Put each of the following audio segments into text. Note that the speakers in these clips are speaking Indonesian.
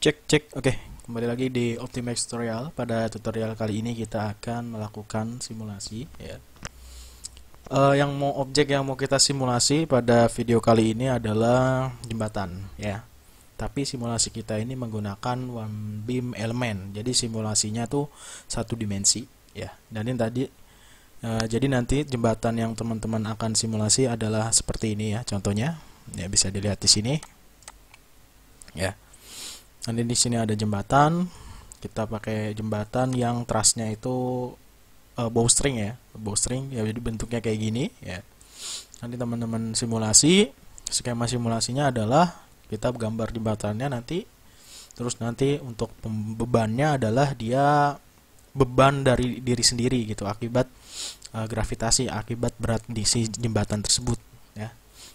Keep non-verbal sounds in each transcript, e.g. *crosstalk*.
cek cek oke okay. kembali lagi di Optimax tutorial pada tutorial kali ini kita akan melakukan simulasi ya uh, yang mau objek yang mau kita simulasi pada video kali ini adalah jembatan ya tapi simulasi kita ini menggunakan one beam element jadi simulasinya tuh satu dimensi ya dan ini tadi uh, jadi nanti jembatan yang teman-teman akan simulasi adalah seperti ini ya contohnya ya bisa dilihat di sini ya yeah Nanti di sini ada jembatan. Kita pakai jembatan yang trasnya itu uh, eh, bowstring ya, bowstring ya jadi bentuknya kayak gini ya. Nanti teman-teman simulasi, skema simulasinya adalah kita gambar jembatannya nanti terus nanti untuk bebannya adalah dia beban dari diri sendiri gitu akibat uh, gravitasi akibat berat di si jembatan tersebut ya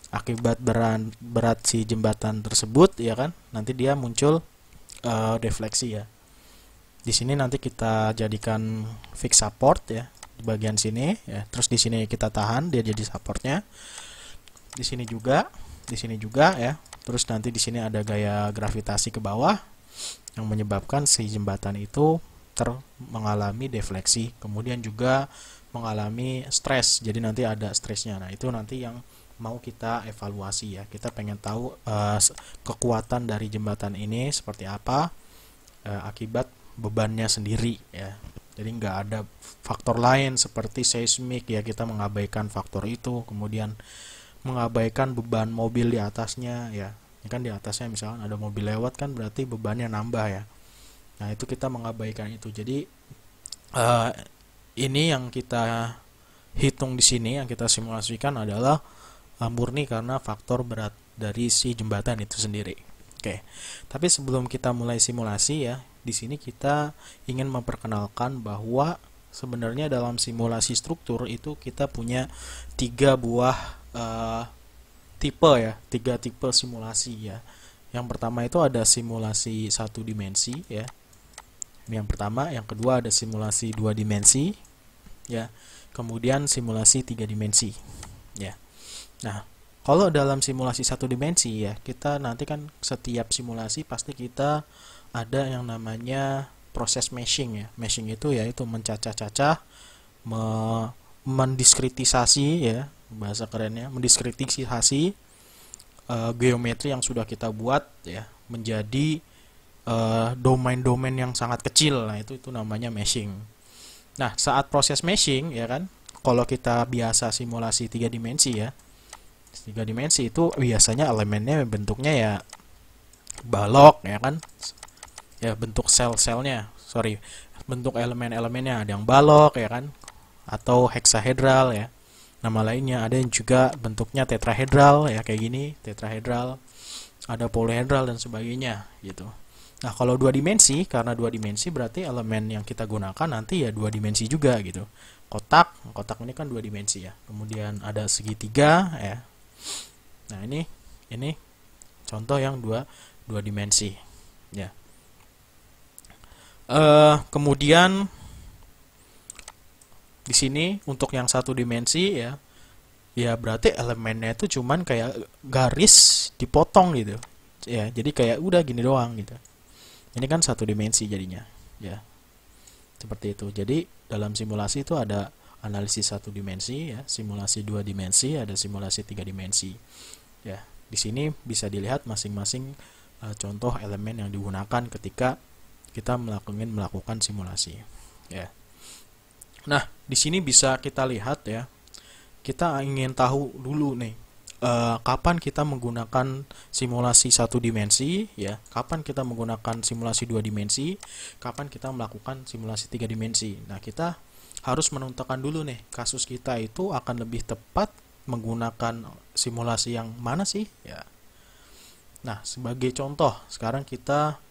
akibat berat berat si jembatan tersebut ya kan nanti dia muncul uh, eh, defleksi ya di sini nanti kita jadikan fix support ya di bagian sini ya terus di sini kita tahan dia jadi supportnya di sini juga di sini juga ya terus nanti di sini ada gaya gravitasi ke bawah yang menyebabkan si jembatan itu ter mengalami defleksi kemudian juga mengalami stres jadi nanti ada stresnya nah itu nanti yang mau kita evaluasi ya. Kita pengen tahu uh, kekuatan dari jembatan ini seperti apa uh, akibat bebannya sendiri ya. Jadi nggak ada faktor lain seperti seismik ya kita mengabaikan faktor itu, kemudian mengabaikan beban mobil di atasnya ya. Ini kan di atasnya misalnya ada mobil lewat kan berarti bebannya nambah ya. Nah, itu kita mengabaikan itu. Jadi uh, ini yang kita hitung di sini yang kita simulasikan adalah uh, murni karena faktor berat dari si jembatan itu sendiri. Oke. Tapi sebelum kita mulai simulasi ya, di sini kita ingin memperkenalkan bahwa sebenarnya dalam simulasi struktur itu kita punya tiga buah uh, tipe ya, tiga tipe simulasi ya. Yang pertama itu ada simulasi satu dimensi ya. Ini yang pertama, yang kedua ada simulasi dua dimensi ya. Kemudian simulasi tiga dimensi ya. Nah, kalau dalam simulasi satu dimensi ya, kita nanti kan setiap simulasi pasti kita ada yang namanya proses meshing ya. Meshing itu ya itu mencacah-cacah, me mendiskritisasi ya, bahasa kerennya, mendiskritisasi uh, e, geometri yang sudah kita buat ya menjadi domain e, domain-domain yang sangat kecil. Nah, itu itu namanya meshing. Nah, saat proses meshing ya kan, kalau kita biasa simulasi tiga dimensi ya, tiga dimensi itu biasanya elemennya bentuknya ya balok ya kan ya bentuk sel-selnya sorry bentuk elemen-elemennya ada yang balok ya kan atau hexahedral ya nama lainnya ada yang juga bentuknya tetrahedral ya kayak gini tetrahedral ada polihedral dan sebagainya gitu nah kalau dua dimensi karena dua dimensi berarti elemen yang kita gunakan nanti ya dua dimensi juga gitu kotak kotak ini kan dua dimensi ya kemudian ada segitiga ya nah ini ini contoh yang dua dua dimensi ya uh, kemudian di sini untuk yang satu dimensi ya ya berarti elemennya itu cuman kayak garis dipotong gitu ya jadi kayak udah gini doang gitu ini kan satu dimensi jadinya ya seperti itu jadi dalam simulasi itu ada analisis satu dimensi ya simulasi dua dimensi ada simulasi tiga dimensi ya di sini bisa dilihat masing-masing uh, contoh elemen yang digunakan ketika kita melakukan melakukan simulasi ya nah di sini bisa kita lihat ya kita ingin tahu dulu nih eh, kapan kita menggunakan simulasi satu dimensi ya kapan kita menggunakan simulasi dua dimensi kapan kita melakukan simulasi tiga dimensi nah kita harus menentukan dulu nih kasus kita itu akan lebih tepat menggunakan simulasi yang mana sih ya nah sebagai contoh sekarang kita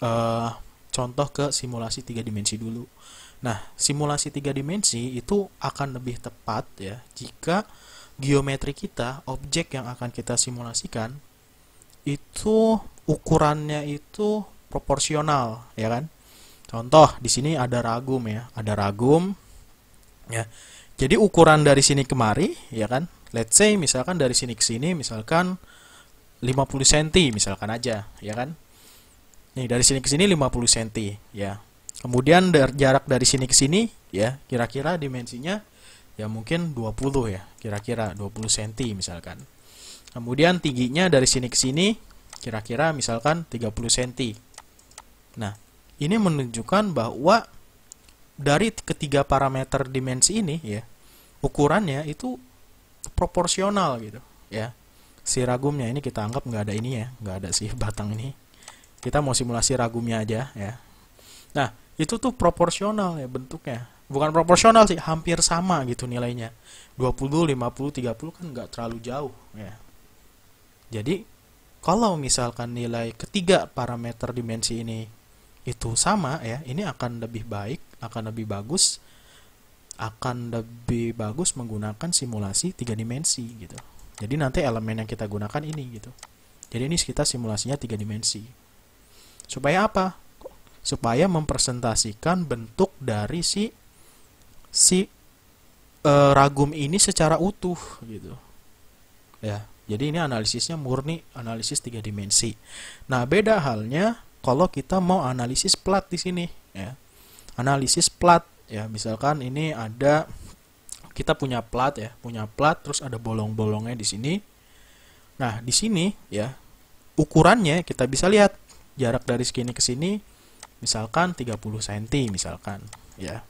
uh, contoh ke simulasi tiga dimensi dulu nah simulasi tiga dimensi itu akan lebih tepat ya jika geometri kita objek yang akan kita simulasikan itu ukurannya itu proporsional ya kan contoh di sini ada ragum ya ada ragum ya jadi ukuran dari sini kemari ya kan let's say misalkan dari sini ke sini misalkan 50 cm misalkan aja ya kan nih dari sini ke sini 50 cm ya kemudian dari jarak dari sini ke sini ya kira-kira dimensinya ya mungkin 20 ya kira-kira 20 cm misalkan kemudian tingginya dari sini ke sini kira-kira misalkan 30 cm nah ini menunjukkan bahwa dari ketiga parameter dimensi ini ya ukurannya itu proporsional gitu ya si ragumnya ini kita anggap nggak ada ini ya nggak ada si batang ini kita mau simulasi ragumnya aja ya nah itu tuh proporsional ya bentuknya bukan proporsional sih hampir sama gitu nilainya 20 50 30 kan nggak terlalu jauh ya jadi kalau misalkan nilai ketiga parameter dimensi ini itu sama ya ini akan lebih baik akan lebih bagus akan lebih bagus menggunakan simulasi tiga dimensi gitu. Jadi nanti elemen yang kita gunakan ini gitu. Jadi ini kita simulasinya tiga dimensi. Supaya apa? Supaya mempresentasikan bentuk dari si si e, ragum ini secara utuh gitu. Ya, jadi ini analisisnya murni analisis tiga dimensi. Nah, beda halnya kalau kita mau analisis plat di sini ya analisis plat ya misalkan ini ada kita punya plat ya punya plat terus ada bolong-bolongnya di sini nah di sini ya ukurannya kita bisa lihat jarak dari sini ke sini misalkan 30 cm misalkan ya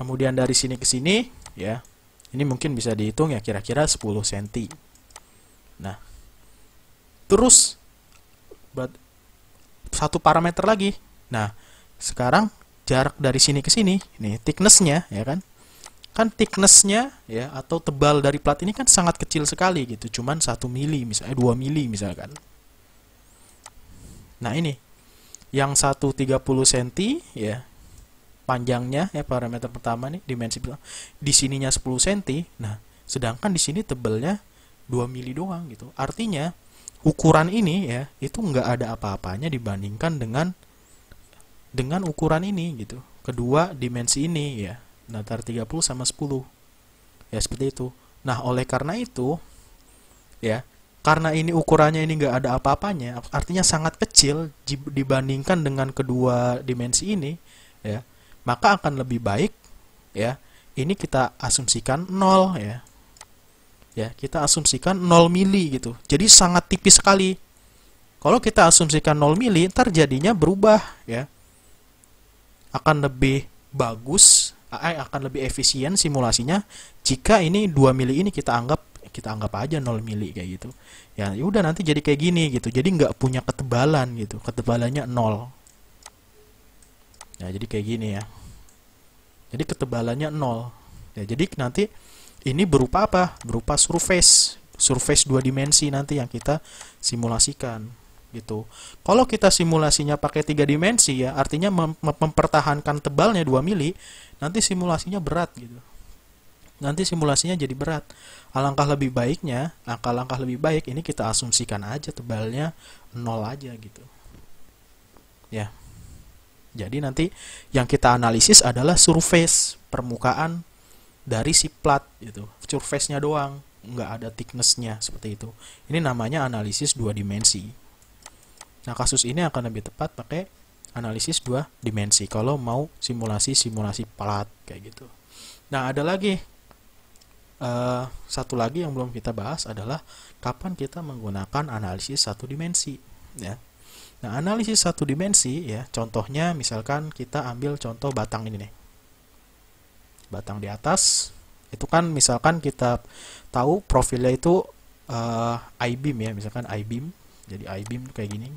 kemudian dari sini ke sini ya ini mungkin bisa dihitung ya kira-kira 10 cm nah terus satu parameter lagi nah sekarang jarak dari sini ke sini, ini thicknessnya ya kan, kan thicknessnya ya atau tebal dari plat ini kan sangat kecil sekali gitu, cuman satu mili misalnya eh, dua mili misalkan. Nah ini yang 130 cm ya panjangnya ya parameter pertama nih dimensi di sininya 10 cm. Nah, sedangkan di sini tebelnya 2 mili doang gitu. Artinya ukuran ini ya itu nggak ada apa-apanya dibandingkan dengan dengan ukuran ini gitu kedua dimensi ini ya datar 30 sama 10 ya seperti itu nah oleh karena itu ya karena ini ukurannya ini nggak ada apa-apanya artinya sangat kecil dibandingkan dengan kedua dimensi ini ya maka akan lebih baik ya ini kita asumsikan 0 ya ya kita asumsikan 0 mili gitu jadi sangat tipis sekali kalau kita asumsikan 0 mili terjadinya berubah ya akan lebih bagus AI eh, akan lebih efisien simulasinya jika ini 2 mili ini kita anggap kita anggap aja 0 mili kayak gitu ya, ya udah nanti jadi kayak gini gitu jadi nggak punya ketebalan gitu ketebalannya 0 ya jadi kayak gini ya jadi ketebalannya 0 ya jadi nanti ini berupa apa berupa surface surface dua dimensi nanti yang kita simulasikan gitu. Kalau kita simulasinya pakai tiga dimensi ya, artinya mem mempertahankan tebalnya 2 mili, nanti simulasinya berat gitu. Nanti simulasinya jadi berat. Alangkah lebih baiknya, angka-langkah lebih baik ini kita asumsikan aja tebalnya nol aja gitu. Ya. Jadi nanti yang kita analisis adalah surface permukaan dari si plat gitu. Surface-nya doang, nggak ada thickness-nya seperti itu. Ini namanya analisis dua dimensi. Nah, kasus ini akan lebih tepat pakai analisis dua dimensi kalau mau simulasi-simulasi pelat kayak gitu. Nah, ada lagi uh, satu lagi yang belum kita bahas adalah kapan kita menggunakan analisis satu dimensi ya. Nah, analisis satu dimensi ya, contohnya misalkan kita ambil contoh batang ini nih. Batang di atas itu kan misalkan kita tahu profilnya itu uh, eh, I beam ya, misalkan I beam. Jadi I beam kayak gini.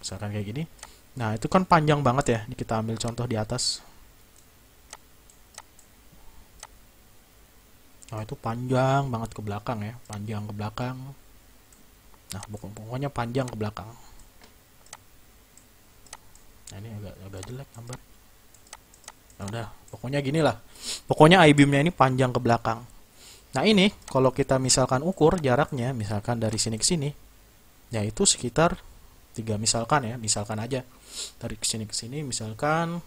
misalkan kayak gini nah itu kan panjang banget ya ini kita ambil contoh di atas nah itu panjang banget ke belakang ya panjang ke belakang nah pokoknya panjang ke belakang nah ini agak agak jelek gambar nah, udah pokoknya gini lah pokoknya i-beamnya ini panjang ke belakang nah ini kalau kita misalkan ukur jaraknya misalkan dari sini ke sini yaitu sekitar 3 misalkan ya misalkan aja tarik ke sini ke sini misalkan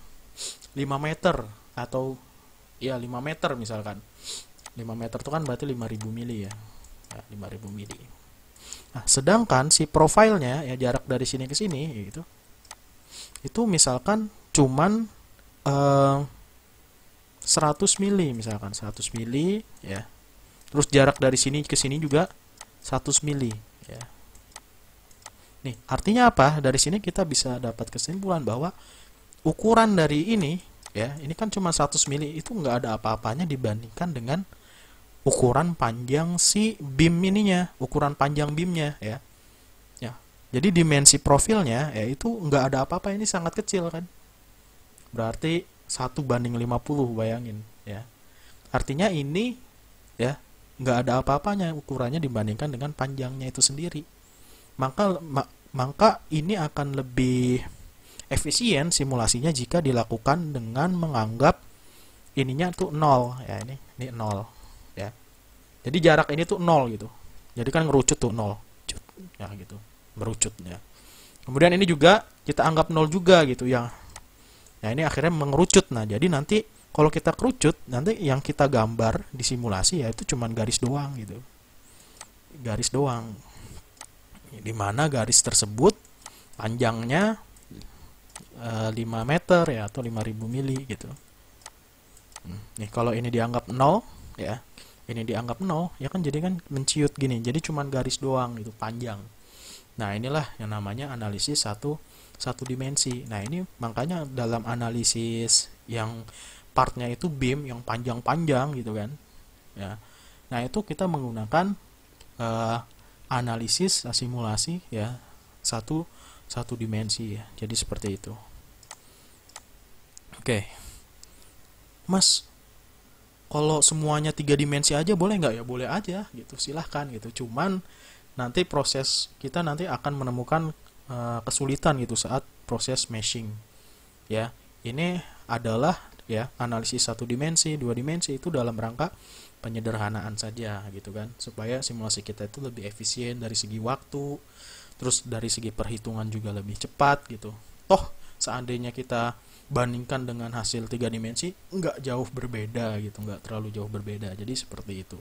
5 meter atau ya 5 meter misalkan 5 meter itu kan berarti 5000 mili ya, ya 5000 mili nah sedangkan si profilnya ya jarak dari sini ke sini gitu itu misalkan cuman uh, eh, 100 mili misalkan 100 mili ya terus jarak dari sini ke sini juga 100 mili ya Nih, artinya apa? Dari sini kita bisa dapat kesimpulan bahwa ukuran dari ini, ya, ini kan cuma 100 mili, itu nggak ada apa-apanya dibandingkan dengan ukuran panjang si beam ininya, ukuran panjang beamnya, ya. ya. Jadi dimensi profilnya, ya, itu nggak ada apa-apa, ini sangat kecil, kan? Berarti 1 banding 50, bayangin, ya. Artinya ini, ya, nggak ada apa-apanya ukurannya dibandingkan dengan panjangnya itu sendiri maka maka ini akan lebih efisien simulasinya jika dilakukan dengan menganggap ininya tuh nol ya ini ini nol ya jadi jarak ini tuh nol gitu jadi kan ngerucut tuh nol ya gitu merucut kemudian ini juga kita anggap nol juga gitu ya ya ini akhirnya mengerucut nah jadi nanti kalau kita kerucut nanti yang kita gambar di simulasi ya itu cuman garis doang gitu garis doang di mana garis tersebut panjangnya e, eh, 5 meter ya atau 5000 mili gitu. Hmm, nih kalau ini dianggap 0 ya, ini dianggap 0 ya kan jadi kan menciut gini. Jadi cuman garis doang itu panjang. Nah, inilah yang namanya analisis satu satu dimensi. Nah, ini makanya dalam analisis yang partnya itu beam yang panjang-panjang gitu kan. Ya. Nah, itu kita menggunakan uh, analisis simulasi ya satu satu dimensi ya jadi seperti itu oke mas kalau semuanya tiga dimensi aja boleh nggak ya boleh aja gitu silahkan gitu cuman nanti proses kita nanti akan menemukan uh, kesulitan gitu saat proses meshing ya ini adalah ya analisis satu dimensi dua dimensi itu dalam rangka penyederhanaan saja gitu kan supaya simulasi kita itu lebih efisien dari segi waktu terus dari segi perhitungan juga lebih cepat gitu toh seandainya kita bandingkan dengan hasil tiga dimensi nggak jauh berbeda gitu nggak terlalu jauh berbeda jadi seperti itu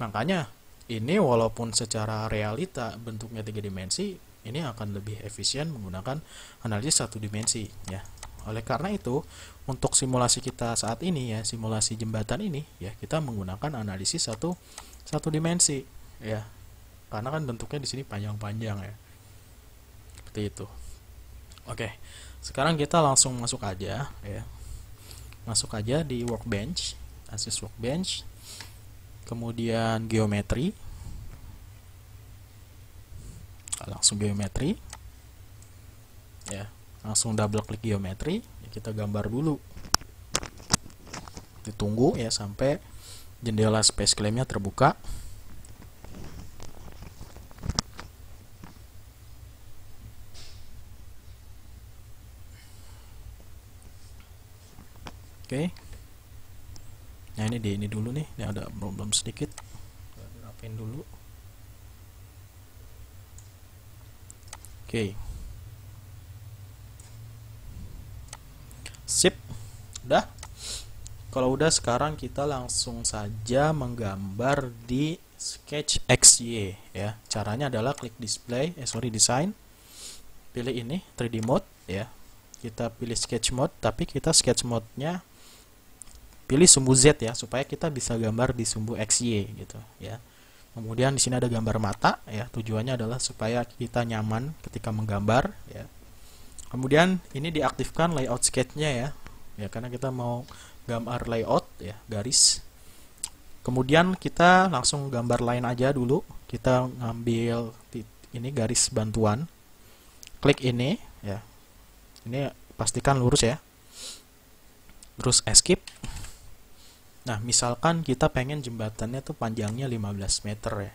makanya ini walaupun secara realita bentuknya tiga dimensi ini akan lebih efisien menggunakan analisis satu dimensi ya oleh karena itu, untuk simulasi kita saat ini ya, simulasi jembatan ini ya, kita menggunakan analisis satu satu dimensi ya. Karena kan bentuknya di sini panjang-panjang ya. Seperti itu. Oke. Sekarang kita langsung masuk aja ya. Masuk aja di workbench, asis workbench. Kemudian geometri. Langsung geometri. Ya, langsung double klik geometri kita gambar dulu ditunggu ya sampai jendela space claimnya terbuka oke nah ini di ini dulu nih ini ada problem sedikit rapiin dulu oke okay. Sip. Udah. Kalau udah sekarang kita langsung saja menggambar di sketch XY ya. Caranya adalah klik display, eh sorry design. Pilih ini 3D mode ya. Kita pilih sketch mode, tapi kita sketch mode-nya pilih sumbu Z ya supaya kita bisa gambar di sumbu XY gitu ya. Kemudian di sini ada gambar mata ya. Tujuannya adalah supaya kita nyaman ketika menggambar ya kemudian ini diaktifkan layout sketch ya ya karena kita mau gambar layout ya garis kemudian kita langsung gambar lain aja dulu kita ngambil ini garis bantuan klik ini ya ini pastikan lurus ya terus escape nah misalkan kita pengen jembatannya tuh panjangnya 15 meter ya,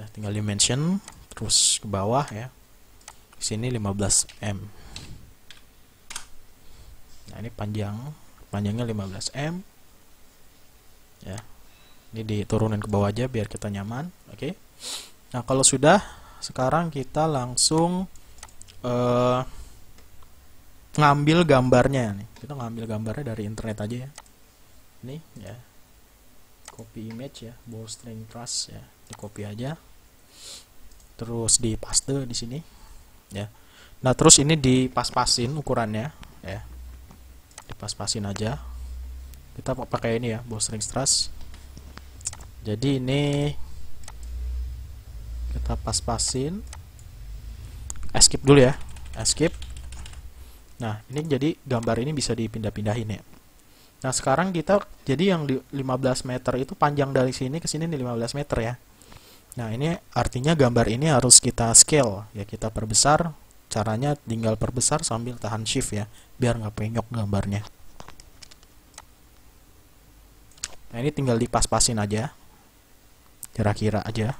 ya tinggal dimension terus ke bawah ya sini 15M nah ini panjang panjangnya 15M ya ini diturunin ke bawah aja biar kita nyaman oke okay. nah kalau sudah sekarang kita langsung uh, ngambil gambarnya nih kita ngambil gambarnya dari internet aja ya ini ya copy image ya ball trust ya di copy aja terus di paste di sini ya nah terus ini dipas-pasin ukurannya ya dipas-pasin aja kita pakai ini ya bowstring stress, jadi ini kita pas-pasin escape eh, dulu ya escape eh, nah ini jadi gambar ini bisa dipindah-pindahin ya nah sekarang kita jadi yang di 15 meter itu panjang dari sini ke sini di 15 meter ya Nah, ini artinya gambar ini harus kita scale, ya kita perbesar. Caranya tinggal perbesar sambil tahan shift ya, biar nggak penyok gambarnya. Nah, ini tinggal dipas-pasin aja. Kira-kira aja.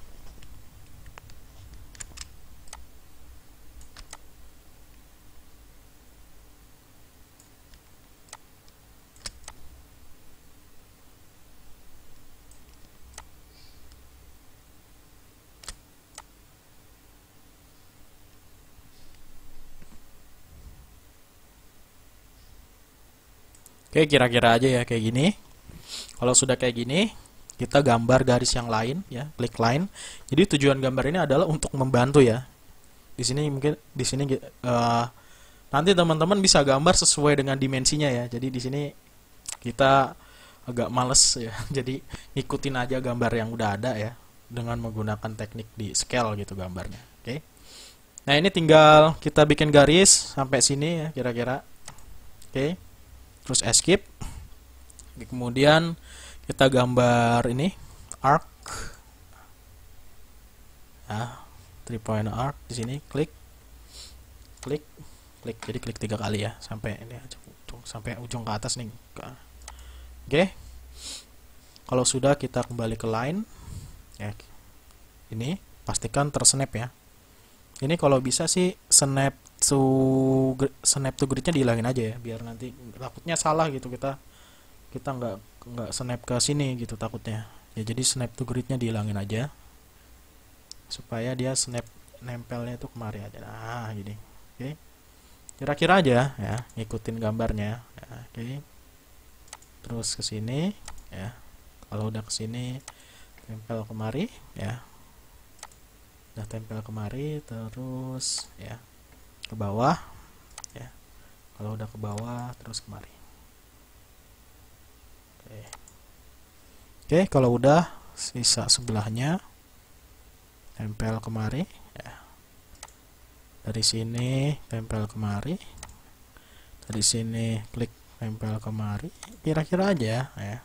Oke, kira-kira aja ya kayak gini. Kalau sudah kayak gini, kita gambar garis yang lain ya, klik line. Jadi tujuan gambar ini adalah untuk membantu ya. Di sini mungkin di sini uh, nanti teman-teman bisa gambar sesuai dengan dimensinya ya. Jadi di sini kita agak males ya. *laughs* Jadi ngikutin aja gambar yang udah ada ya dengan menggunakan teknik di scale gitu gambarnya. Oke. Nah, ini tinggal kita bikin garis sampai sini ya kira-kira. Oke. -kira. Okay terus escape kemudian kita gambar ini arc nah, ya, 3 point arc di sini klik klik klik jadi klik tiga kali ya sampai ini aja ujung, sampai ujung ke atas nih oke kalau sudah kita kembali ke line ya ini pastikan tersnap ya ini kalau bisa sih snap to snap to gridnya dihilangin aja ya biar nanti takutnya salah gitu kita kita nggak nggak snap ke sini gitu takutnya ya jadi snap to gridnya dihilangin aja supaya dia snap nempelnya itu kemari aja nah gini oke okay. kira-kira aja ya ngikutin gambarnya ya, oke okay. terus ke sini ya kalau udah ke sini tempel kemari ya udah tempel kemari terus ya ke bawah ya kalau udah ke bawah terus kemari oke oke kalau udah sisa sebelahnya tempel kemari ya. dari sini tempel kemari dari sini klik tempel kemari kira-kira aja ya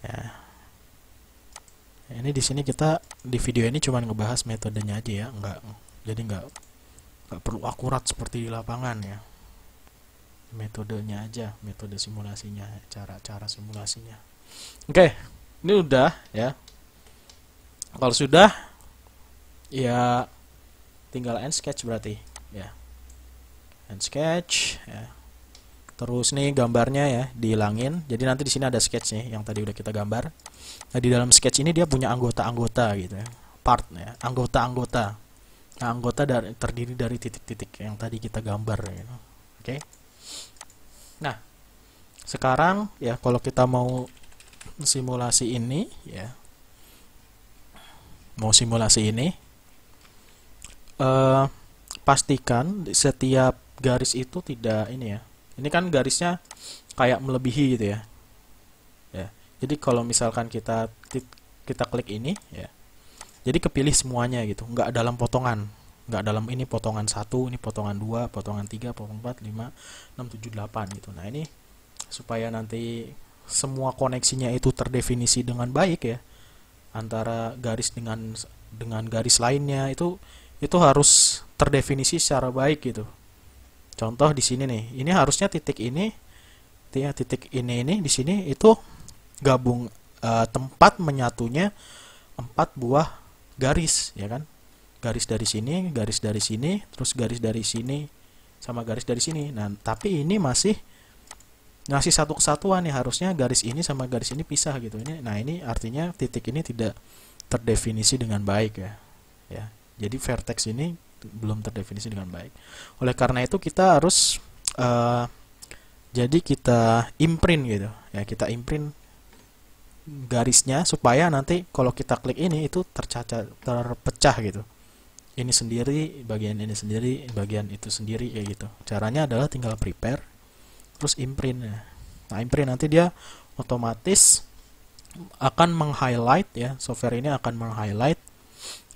ya ini di sini kita di video ini cuman ngebahas metodenya aja ya nggak jadi nggak nggak perlu akurat seperti di lapangan ya metodenya aja metode simulasinya cara-cara simulasinya oke ini udah ya kalau sudah ya tinggal end sketch berarti ya end sketch ya terus nih gambarnya ya dihilangin jadi nanti di sini ada sketch nih yang tadi udah kita gambar nah di dalam sketch ini dia punya anggota-anggota gitu ya part anggota-anggota Nah, anggota dari, terdiri dari titik-titik yang tadi kita gambar. ya. Oke. Okay? Nah, sekarang ya kalau kita mau simulasi ini, ya, mau simulasi ini, uh, pastikan setiap garis itu tidak ini ya. Ini kan garisnya kayak melebihi gitu ya. Ya. Jadi kalau misalkan kita kita klik ini, ya jadi kepilih semuanya gitu nggak dalam potongan nggak dalam ini potongan satu ini potongan dua potongan tiga potongan empat lima enam tujuh delapan gitu nah ini supaya nanti semua koneksinya itu terdefinisi dengan baik ya antara garis dengan dengan garis lainnya itu itu harus terdefinisi secara baik gitu contoh di sini nih ini harusnya titik ini ya titik ini ini di sini itu gabung uh, tempat menyatunya empat buah garis ya kan garis dari sini garis dari sini terus garis dari sini sama garis dari sini nah tapi ini masih ngasih satu kesatuan nih harusnya garis ini sama garis ini pisah gitu ini nah ini artinya titik ini tidak terdefinisi dengan baik ya ya jadi vertex ini belum terdefinisi dengan baik oleh karena itu kita harus uh, jadi kita imprint gitu ya kita imprint garisnya supaya nanti kalau kita klik ini itu tercacat terpecah gitu ini sendiri bagian ini sendiri bagian itu sendiri ya gitu caranya adalah tinggal prepare terus imprint ya nah imprint nanti dia otomatis akan meng-highlight ya software ini akan meng-highlight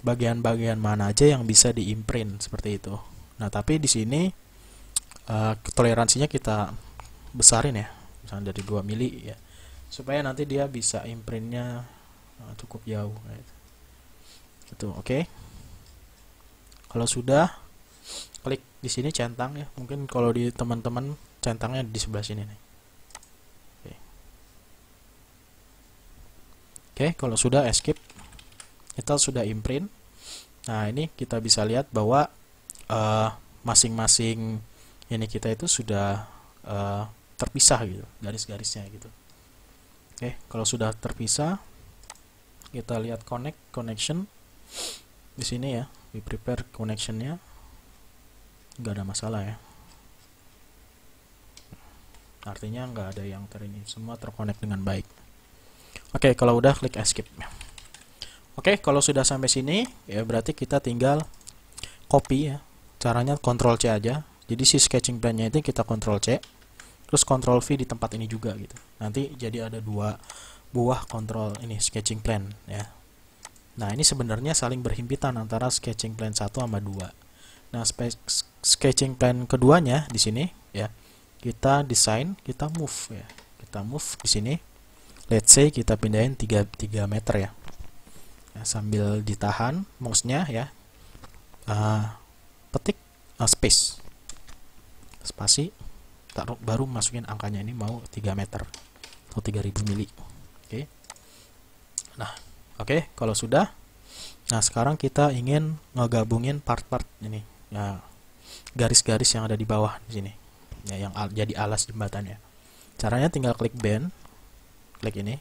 bagian-bagian mana aja yang bisa diimprint seperti itu nah tapi di sini uh, toleransinya kita besarin ya misalnya dari 2 mili ya supaya nanti dia bisa imprintnya uh, cukup jauh gitu, gitu oke okay. kalau sudah klik di sini centang ya mungkin kalau di teman-teman centangnya di sebelah sini nih oke okay. okay, kalau sudah escape kita sudah imprint nah ini kita bisa lihat bahwa uh, masing-masing uh, ini kita itu sudah uh, terpisah gitu garis-garisnya gitu Oke, kalau sudah terpisah, kita lihat connect connection di sini ya. We prepare connectionnya, nggak ada masalah ya. Artinya nggak ada yang terini, semua terkonek dengan baik. Oke, kalau udah klik escape. Oke, kalau sudah sampai sini, ya berarti kita tinggal copy ya. Caranya Ctrl C aja. Jadi si sketching plan-nya itu kita Ctrl C terus Control V di tempat ini juga gitu nanti jadi ada dua buah Control ini sketching plan ya nah ini sebenarnya saling berhimpitan antara sketching plan 1 sama 2 nah sketching plan keduanya di sini ya kita desain kita move ya kita move di sini let's say kita pindahin 3, 3 meter ya ya sambil ditahan mouse-nya ya uh, petik uh, space spasi taruh baru masukin angkanya ini mau 3 meter atau 3000 mili oke okay. nah oke okay, kalau sudah nah sekarang kita ingin ngegabungin part-part ini ya garis-garis yang ada di bawah di sini ya yang al jadi alas jembatannya caranya tinggal klik blend klik ini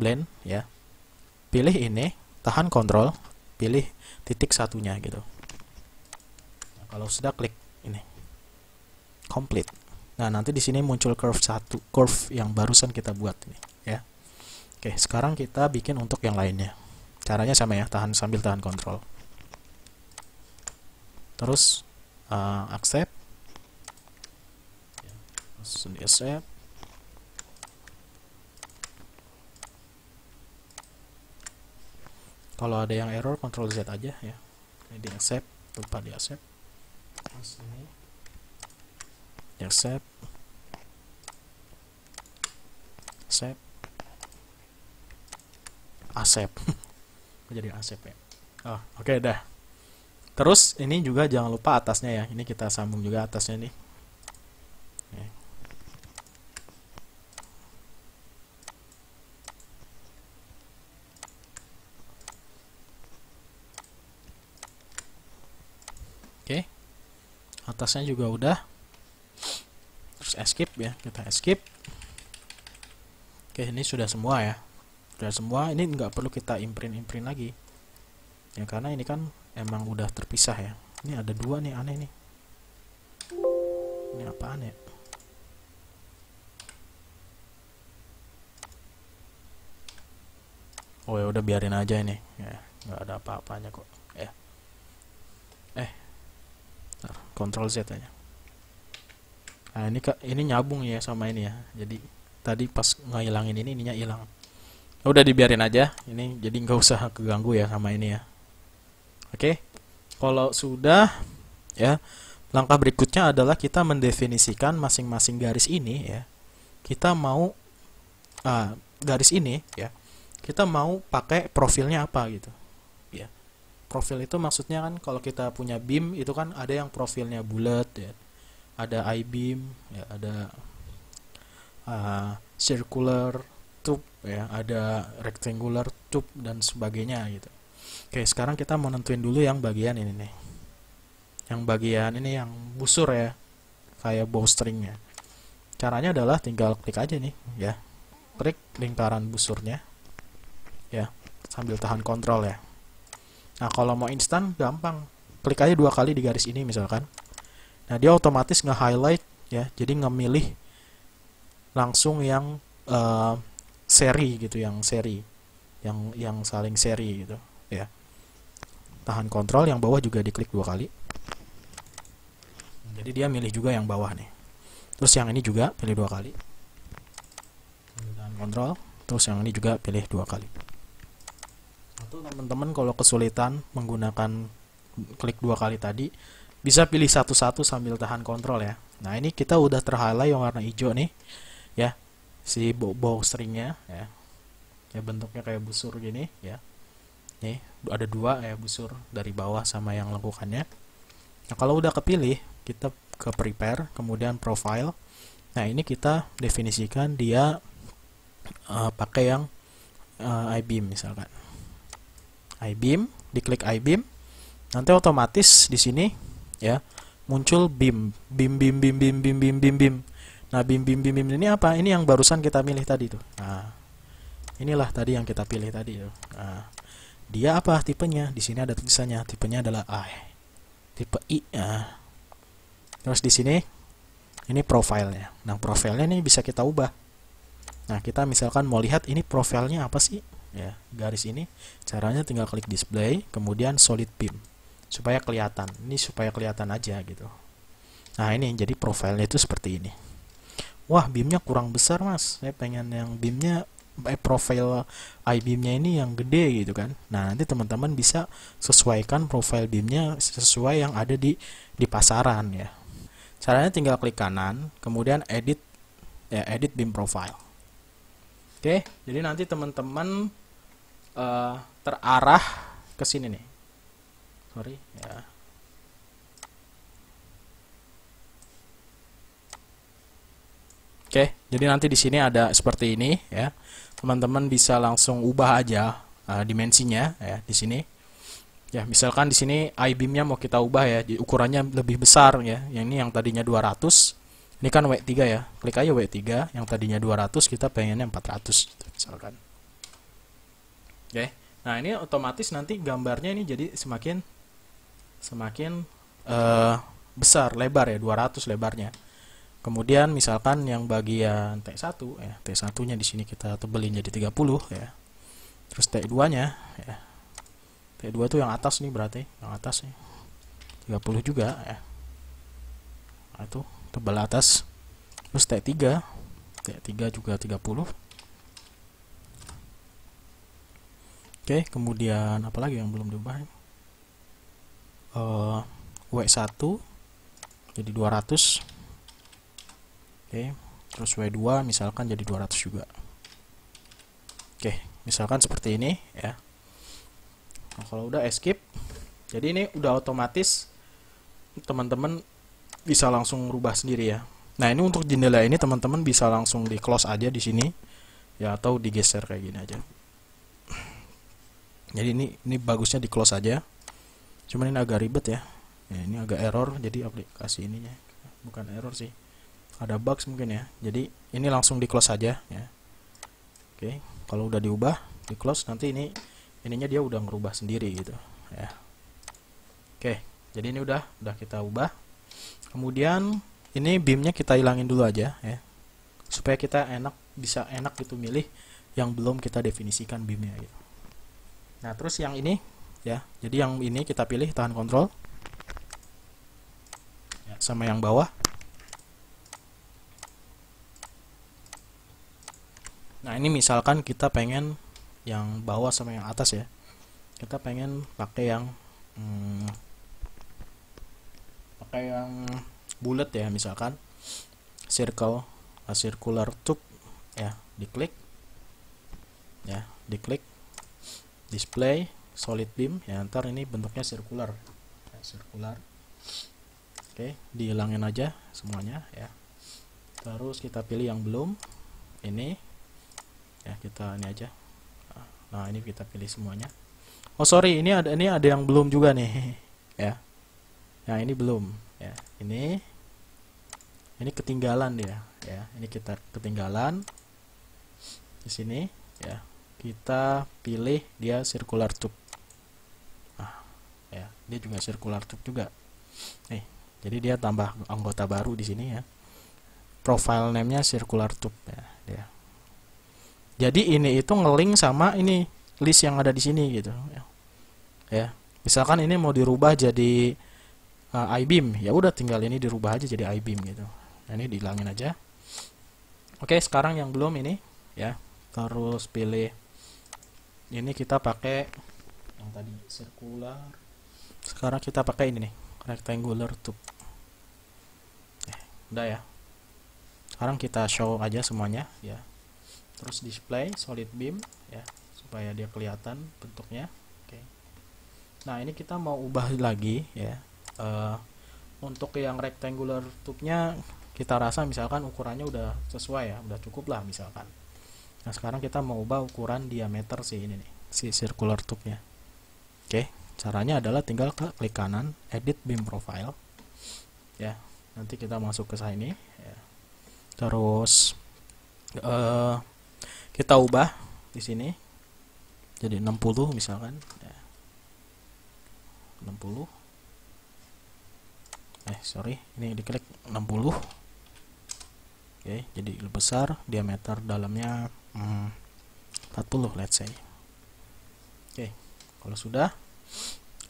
blend ya pilih ini tahan kontrol pilih titik satunya gitu nah, kalau sudah klik ini complete Nah, nanti di sini muncul curve satu curve yang barusan kita buat ini, ya. Oke, sekarang kita bikin untuk yang lainnya. Caranya sama ya, tahan sambil tahan kontrol. Terus uh, accept. Ya, accept. Kalau ada yang error, kontrol Z aja ya. Ini di accept, lupa di accept. Terus ini yang set set asep *laughs* jadi asep ya oh oke okay, dah terus ini juga jangan lupa atasnya ya ini kita sambung juga atasnya nih Oke. Atasnya juga udah terus escape ya kita escape oke ini sudah semua ya sudah semua ini nggak perlu kita imprint imprint lagi ya karena ini kan emang udah terpisah ya ini ada dua nih aneh nih ini apa aneh ya? oh ya udah biarin aja ini ya nggak ada apa-apanya kok eh eh Ntar, kontrol Z aja nah ini ke, ini nyabung ya sama ini ya jadi tadi pas ngilangin ini ininya hilang ya udah dibiarin aja ini jadi nggak usah keganggu ya sama ini ya oke okay? kalau sudah ya langkah berikutnya adalah kita mendefinisikan masing-masing garis ini ya kita mau ah, garis ini ya kita mau pakai profilnya apa gitu ya profil itu maksudnya kan kalau kita punya beam itu kan ada yang profilnya bulat ya ada I-beam, ya, ada uh, circular tube, ya, ada rectangular tube dan sebagainya gitu. Oke, sekarang kita menentuin dulu yang bagian ini nih. Yang bagian ini yang busur ya, kayak bowstringnya. Caranya adalah tinggal klik aja nih, ya. Klik lingkaran busurnya, ya, sambil tahan kontrol ya. Nah, kalau mau instan gampang, klik aja dua kali di garis ini misalkan Nah, dia otomatis nge-highlight ya, jadi ngemilih langsung yang uh, seri gitu, yang seri, yang yang saling seri gitu, ya. Tahan kontrol yang bawah juga diklik dua kali. Jadi dia milih juga yang bawah nih. Terus yang ini juga pilih dua kali. Tahan kontrol, terus yang ini juga pilih dua kali. Atau teman-teman kalau kesulitan menggunakan klik dua kali tadi, bisa pilih satu-satu sambil tahan kontrol ya nah ini kita udah terhalai yang warna hijau nih ya si bow stringnya ya ya bentuknya kayak busur gini ya nih ada dua ya busur dari bawah sama yang lengkungannya nah kalau udah kepilih kita ke prepare kemudian profile nah ini kita definisikan dia uh, pakai yang uh, iBeam misalkan iBeam diklik iBeam nanti otomatis di sini ya muncul BIM BIM BIM BIM BIM BIM BIM BIM BIM nah BIM BIM BIM BIM ini apa ini yang barusan kita pilih tadi tuh nah inilah tadi yang kita pilih tadi tuh nah, dia apa tipenya di sini ada tulisannya tipenya adalah A eh, tipe I nah. terus di sini ini profilnya nah profilnya ini bisa kita ubah nah kita misalkan mau lihat ini profilnya apa sih ya garis ini caranya tinggal klik display kemudian solid beam supaya kelihatan ini supaya kelihatan aja gitu nah ini jadi profilnya itu seperti ini wah beamnya kurang besar mas saya pengen yang beamnya eh, i nya ini yang gede gitu kan nah nanti teman-teman bisa sesuaikan profil beamnya sesuai yang ada di di pasaran ya caranya tinggal klik kanan kemudian edit ya edit beam profile oke jadi nanti teman-teman uh, terarah ke sini nih sorry ya Oke, jadi nanti di sini ada seperti ini ya. Teman-teman bisa langsung ubah aja uh, dimensinya ya di sini. Ya, misalkan di sini i beam mau kita ubah ya, ukurannya lebih besar ya. Yang ini yang tadinya 200, ini kan W3 ya. Klik aja W3, yang tadinya 200 kita pengennya 400 gitu, misalkan. Oke. Nah, ini otomatis nanti gambarnya ini jadi semakin semakin uh, besar lebar ya 200 lebarnya kemudian misalkan yang bagian T1 ya T1 nya di sini kita tebelin jadi 30 ya terus T2 nya ya T2 tuh yang atas nih berarti yang atas nih 30 juga ya nah, itu tebal atas terus T3 T3 juga 30 oke kemudian apalagi yang belum diubah ya? uh, eh, W1 jadi 200 oke okay. terus W2 misalkan jadi 200 juga oke okay. misalkan seperti ini ya nah, kalau udah escape jadi ini udah otomatis teman-teman bisa langsung rubah sendiri ya nah ini untuk jendela ini teman-teman bisa langsung di close aja di sini ya atau digeser kayak gini aja jadi ini ini bagusnya di close aja cuman ini agak ribet ya. ya, ini agak error jadi aplikasi ininya bukan error sih ada bugs mungkin ya jadi ini langsung di close saja ya oke kalau udah diubah di close nanti ini ininya dia udah ngerubah sendiri gitu ya oke jadi ini udah udah kita ubah kemudian ini beamnya kita hilangin dulu aja ya supaya kita enak bisa enak gitu milih yang belum kita definisikan beamnya gitu nah terus yang ini ya jadi yang ini kita pilih tahan kontrol ya, sama yang bawah nah ini misalkan kita pengen yang bawah sama yang atas ya kita pengen pakai yang hmm, pakai yang bulat ya misalkan circle a uh, circular tube ya diklik ya diklik display solid beam ya ntar ini bentuknya circular, ya, sirkular oke dihilangin aja semuanya ya terus kita pilih yang belum ini ya kita ini aja nah ini kita pilih semuanya oh sorry ini ada ini ada yang belum juga nih *laughs* ya nah ini belum ya ini ini ketinggalan dia ya ini kita ketinggalan di sini ya kita pilih dia circular tube nah, ya dia juga circular tube juga nih eh, jadi dia tambah anggota baru di sini ya profile name nya circular tube ya dia jadi ini itu ngeling sama ini list yang ada di sini gitu ya, ya misalkan ini mau dirubah jadi uh, iBeam ya udah tinggal ini dirubah aja jadi iBeam gitu nah, ini dihilangin aja oke sekarang yang belum ini ya terus pilih ini kita pakai yang tadi circular sekarang kita pakai ini nih rectangular tube eh, udah ya sekarang kita show aja semuanya ya terus display solid beam ya supaya dia kelihatan bentuknya oke nah ini kita mau ubah lagi ya uh, untuk yang rectangular tube nya kita rasa misalkan ukurannya udah sesuai ya udah cukup lah misalkan Nah sekarang kita mau ubah ukuran diameter si ini nih, si circular tube-nya. Oke, caranya adalah tinggal klik kanan, edit beam profile. Ya, nanti kita masuk ke sini. Ya. Terus uh, kita ubah di sini jadi 60 misalkan. Ya. 60 eh sorry ini diklik 60 oke jadi lebih besar diameter dalamnya hmm, 40 let's say oke okay. kalau sudah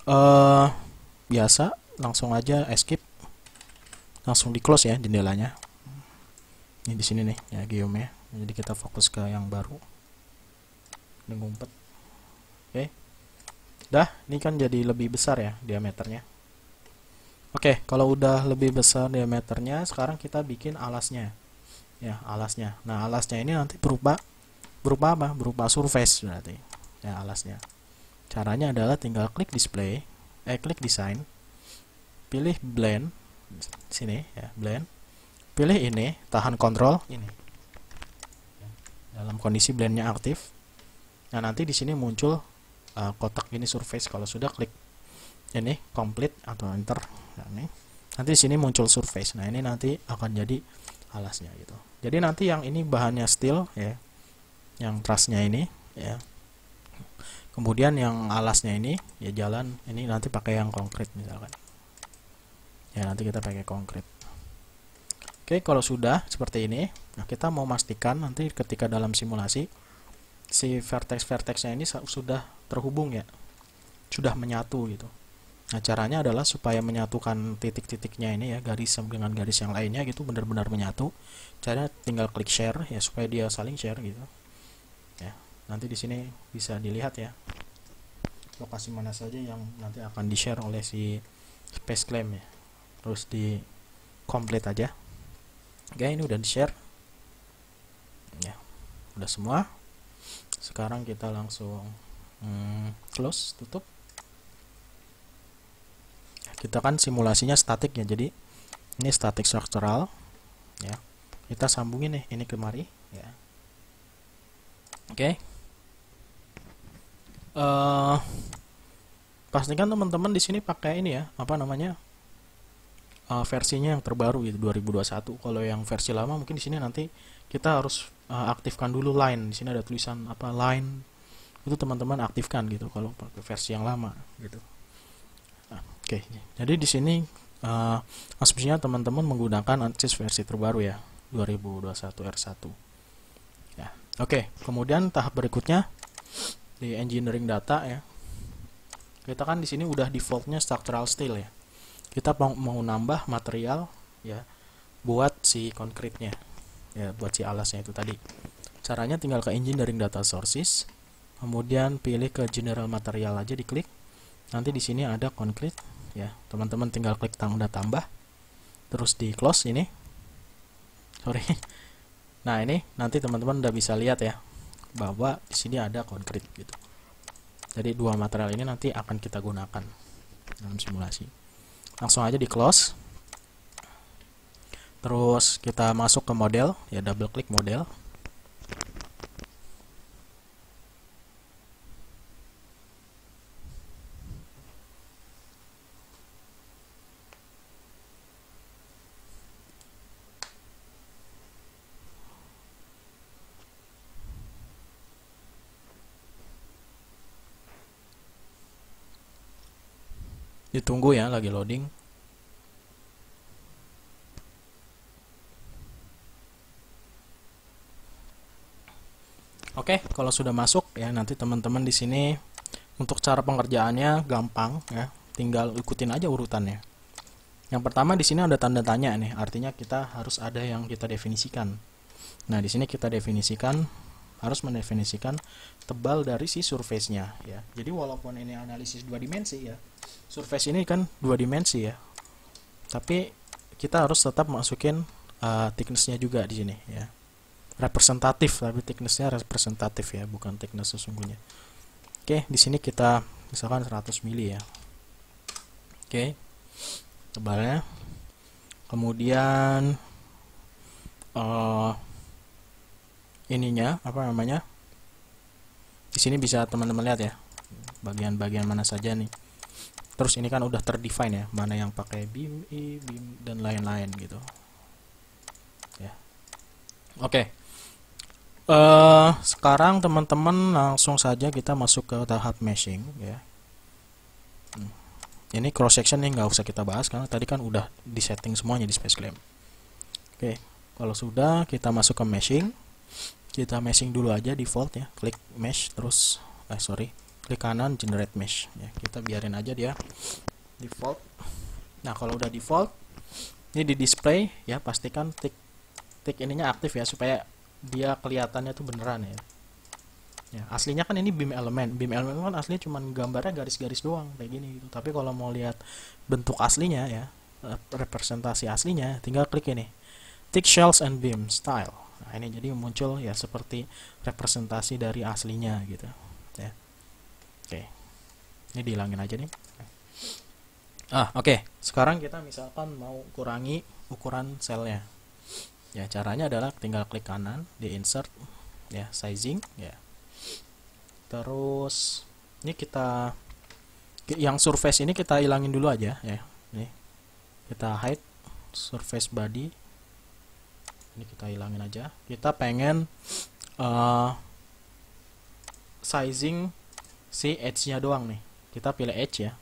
uh, biasa langsung aja escape langsung di close ya jendelanya ini di sini nih ya geom ya jadi kita fokus ke yang baru ini ngumpet oke okay. dah ini kan jadi lebih besar ya diameternya Oke, okay, kalau udah lebih besar diameternya, sekarang kita bikin alasnya. Ya, alasnya. Nah, alasnya ini nanti berupa berupa apa? Berupa surface berarti ya alasnya. Caranya adalah tinggal klik display, eh klik design, pilih blend sini ya blend, pilih ini, tahan kontrol ini. Dalam kondisi blendnya aktif. Nah nanti di sini muncul uh, kotak ini surface. Kalau sudah klik ini complete atau enter. Nah, ini. Nanti di sini muncul surface. Nah ini nanti akan jadi alasnya gitu. Jadi nanti yang ini bahannya steel ya yang trusnya ini ya kemudian yang alasnya ini ya jalan ini nanti pakai yang konkret misalkan ya nanti kita pakai konkret oke kalau sudah seperti ini nah kita mau pastikan nanti ketika dalam simulasi si vertex-vertexnya ini sudah terhubung ya sudah menyatu gitu Nah, caranya adalah supaya menyatukan titik-titiknya ini ya, garis dengan garis yang lainnya gitu benar-benar menyatu. Caranya tinggal klik share ya supaya dia saling share gitu nanti di sini bisa dilihat ya lokasi mana saja yang nanti akan di share oleh si space claim ya terus di complete aja oke ini udah di share ya udah semua sekarang kita langsung hmm, close tutup kita kan simulasinya statik ya jadi ini static struktural ya kita sambungin nih ini kemari ya oke okay uh, eh, pastikan teman-teman di sini pakai ini ya apa namanya uh, versinya yang terbaru gitu 2021 kalau yang versi lama mungkin di sini nanti kita harus uh, aktifkan dulu line di sini ada tulisan apa line itu teman-teman aktifkan gitu kalau pakai versi yang lama gitu nah, oke okay. jadi di sini uh, asumsinya teman-teman menggunakan akses versi terbaru ya 2021 R1 ya oke okay. kemudian tahap berikutnya di engineering data ya kita kan di sini udah defaultnya structural steel ya kita mau mau nambah material ya buat si konkretnya ya buat si alasnya itu tadi caranya tinggal ke engineering data sources kemudian pilih ke general material aja diklik nanti di sini ada concrete ya teman-teman tinggal klik tanda tambah terus di close ini sorry *laughs* nah ini nanti teman-teman udah bisa lihat ya bahwa di sini ada konkret gitu. Jadi dua material ini nanti akan kita gunakan dalam simulasi. Langsung aja di close. Terus kita masuk ke model, ya double klik model. Ditunggu ya, ya, lagi loading. Oke, kalau sudah masuk ya nanti teman-teman di sini untuk cara pengerjaannya gampang ya, tinggal ikutin aja urutannya. Yang pertama di sini ada tanda tanya nih, artinya kita harus ada yang kita definisikan. Nah, di sini kita definisikan harus mendefinisikan tebal dari si surface-nya ya. Jadi walaupun ini analisis dua dimensi ya, surface ini kan dua dimensi ya tapi kita harus tetap masukin uh, thicknessnya juga di sini ya representatif tapi thicknessnya representatif ya bukan thickness sesungguhnya oke di sini kita misalkan 100 mili ya oke tebalnya kemudian uh, ininya apa namanya di sini bisa teman-teman lihat ya bagian-bagian mana saja nih terus ini kan udah terdefine ya mana yang pakai beam e beam dan lain-lain gitu ya oke okay. uh, eh, sekarang teman-teman langsung saja kita masuk ke tahap meshing ya hmm. ini cross section yang nggak usah kita bahas karena tadi kan udah disetting semuanya di space claim oke okay. kalau sudah kita masuk ke meshing kita meshing dulu aja default ya klik mesh terus eh sorry klik kanan generate mesh ya kita biarin aja dia default nah kalau udah default ini di display ya pastikan tick tick ininya aktif ya supaya dia kelihatannya tuh beneran ya ya aslinya kan ini beam element beam element kan aslinya cuma gambarnya garis-garis doang kayak gini gitu tapi kalau mau lihat bentuk aslinya ya eh, representasi aslinya tinggal klik ini tick shells and beam style nah ini jadi muncul ya seperti representasi dari aslinya gitu ini dihilangin aja nih ah oke okay. sekarang kita misalkan mau kurangi ukuran selnya ya caranya adalah tinggal klik kanan di insert ya sizing ya terus ini kita yang surface ini kita hilangin dulu aja ya ini kita hide surface body ini kita hilangin aja kita pengen uh, sizing si edge nya doang nih kita pilih edge ya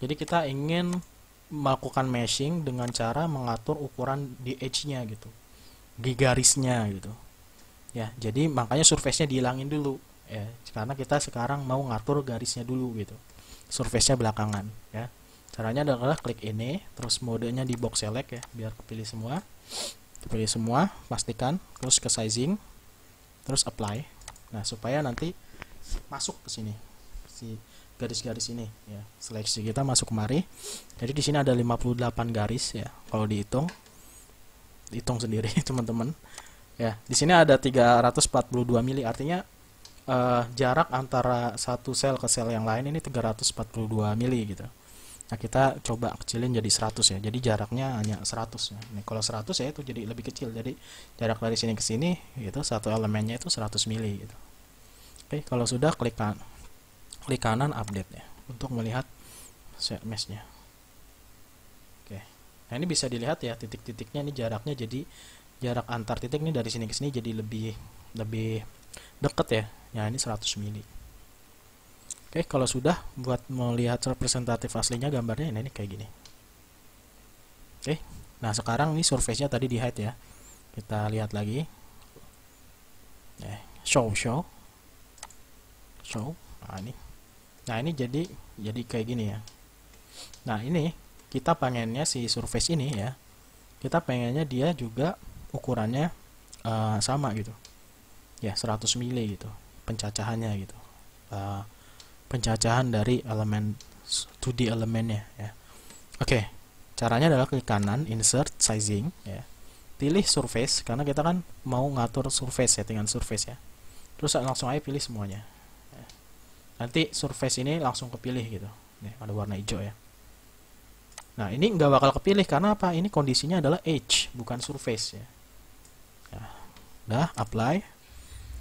jadi kita ingin melakukan meshing dengan cara mengatur ukuran di edge-nya gitu di garisnya gitu ya jadi makanya surface-nya dihilangin dulu ya karena kita sekarang mau ngatur garisnya dulu gitu surface-nya belakangan ya caranya adalah klik ini terus modenya di box select ya biar kepilih semua kepilih semua pastikan terus ke sizing terus apply nah supaya nanti masuk ke sini si garis-garis ini ya seleksi kita masuk kemari jadi di sini ada 58 garis ya kalau dihitung hitung sendiri *laughs* teman-teman ya di sini ada 342 mili artinya eh, jarak antara satu sel ke sel yang lain ini 342 mili gitu Nah kita coba kecilin jadi 100 ya. Jadi jaraknya hanya 100 ya. Ini nah, kalau 100 ya itu jadi lebih kecil. Jadi jarak dari sini ke sini itu satu elemennya itu 100 mili gitu. Oke, kalau sudah klik kan klik kanan update ya untuk melihat set nya oke nah ini bisa dilihat ya titik-titiknya ini jaraknya jadi jarak antar titik ini dari sini ke sini jadi lebih lebih deket ya ya ini 100 mili oke kalau sudah buat melihat representatif aslinya gambarnya ini, nah, ini kayak gini oke nah sekarang ini surface-nya tadi di hide ya kita lihat lagi eh, show show show nah ini nah ini jadi jadi kayak gini ya nah ini kita pengennya si surface ini ya kita pengennya dia juga ukurannya uh, sama gitu ya 100 mili gitu pencacahannya gitu uh, pencacahan dari elemen 2D elemennya ya oke okay. caranya adalah klik kanan insert sizing ya pilih surface karena kita kan mau ngatur surface settingan surface ya terus langsung aja pilih semuanya nanti surface ini langsung kepilih gitu nih ada warna hijau ya nah ini nggak bakal kepilih karena apa ini kondisinya adalah edge bukan surface ya nah, apply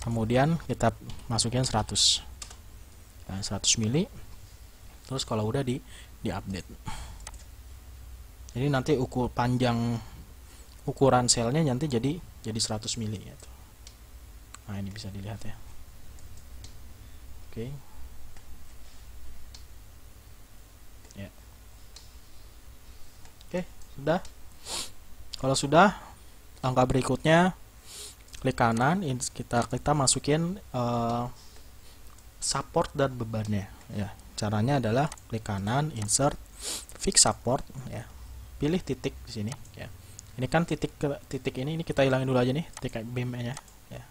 kemudian kita masukin 100 nah, 100 mili terus kalau udah di di update jadi nanti ukur panjang ukuran selnya nanti jadi jadi 100 mili ya nah ini bisa dilihat ya oke okay. Sudah? Kalau sudah, langkah berikutnya klik kanan, kita kita masukin uh, support dan bebannya. Ya, caranya adalah klik kanan, insert, fix support. Ya, pilih titik di sini. Ya. Ini kan titik titik ini, ini kita hilangin dulu aja nih titik beamnya. Ya.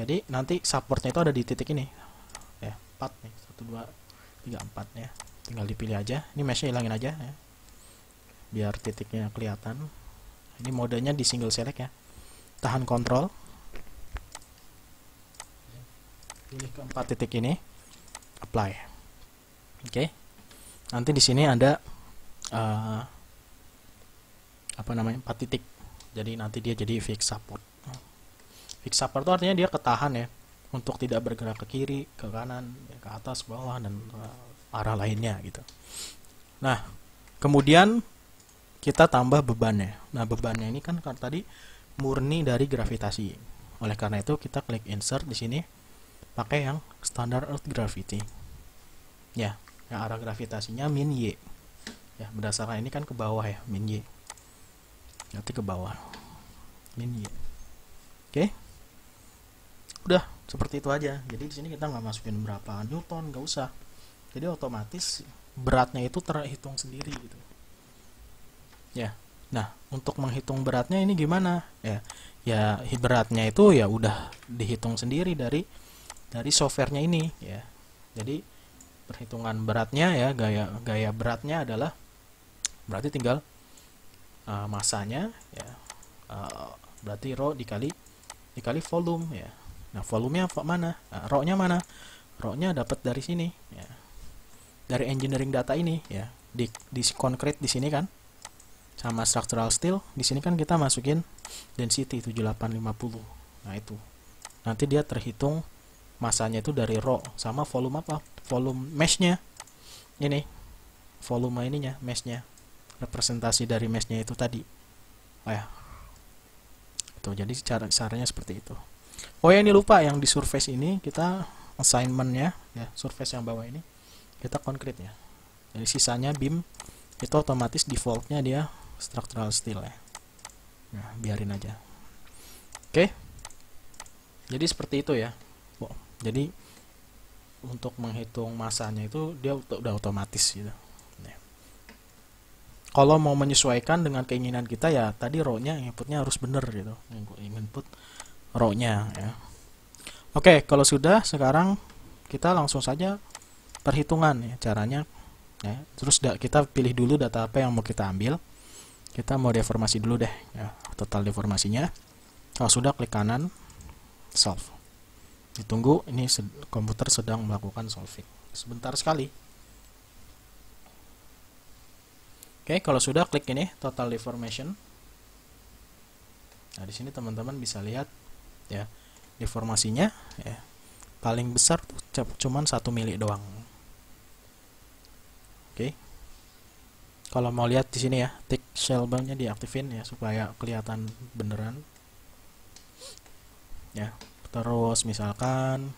Jadi nanti supportnya itu ada di titik ini. Ya, empat nih, satu dua tiga empat ya. Tinggal dipilih aja. Ini meshnya hilangin aja. Ya biar titiknya kelihatan ini modenya di single select ya tahan kontrol pilih keempat titik ini apply oke okay. nanti di sini ada uh, apa namanya empat titik jadi nanti dia jadi fix support fix support itu artinya dia ketahan ya untuk tidak bergerak ke kiri, ke kanan, ke atas, bawah, dan eh, arah lainnya gitu. Nah, kemudian kita tambah bebannya. Nah, bebannya ini kan tadi murni dari gravitasi. Oleh karena itu kita klik insert di sini pakai yang standar earth gravity. Ya, yang arah gravitasinya min y. Ya, berdasarkan ini kan ke bawah ya, min y. Nanti ke bawah. Min y. Oke. Udah, seperti itu aja. Jadi di sini kita nggak masukin berapa newton, nggak usah. Jadi otomatis beratnya itu terhitung sendiri gitu ya nah untuk menghitung beratnya ini gimana ya ya beratnya itu ya udah dihitung sendiri dari dari softwarenya ini ya jadi perhitungan beratnya ya gaya gaya beratnya adalah berarti tinggal uh, masanya ya uh, berarti rho dikali dikali volume ya nah volumenya apa mana uh, nah, rho nya mana rho nya dapat dari sini ya dari engineering data ini ya di di konkret di sini kan sama structural steel di sini kan kita masukin density 7850 nah itu nanti dia terhitung masanya itu dari row sama volume apa volume meshnya ini volume ininya meshnya representasi dari meshnya itu tadi oh ya itu jadi cara caranya seperti itu oh ya ini lupa yang di surface ini kita assignmentnya ya surface yang bawah ini kita konkret ya jadi sisanya beam itu otomatis defaultnya dia structural steel ya nah biarin aja oke okay. jadi seperti itu ya oh, jadi untuk menghitung masanya itu dia udah otomatis gitu nah. kalau mau menyesuaikan dengan keinginan kita ya tadi row-nya inputnya harus bener gitu input row-nya ya oke okay, kalau sudah sekarang kita langsung saja perhitungan ya caranya ya. terus kita pilih dulu data apa yang mau kita ambil kita mau deformasi dulu deh ya, total deformasinya kalau sudah klik kanan solve ditunggu ini sed komputer sedang melakukan solving sebentar sekali oke kalau sudah klik ini total deformation nah di sini teman-teman bisa lihat ya deformasinya ya paling besar cuma cuman satu mili doang oke kalau mau lihat di sini ya tick shellbound-nya diaktifin ya supaya kelihatan beneran ya terus misalkan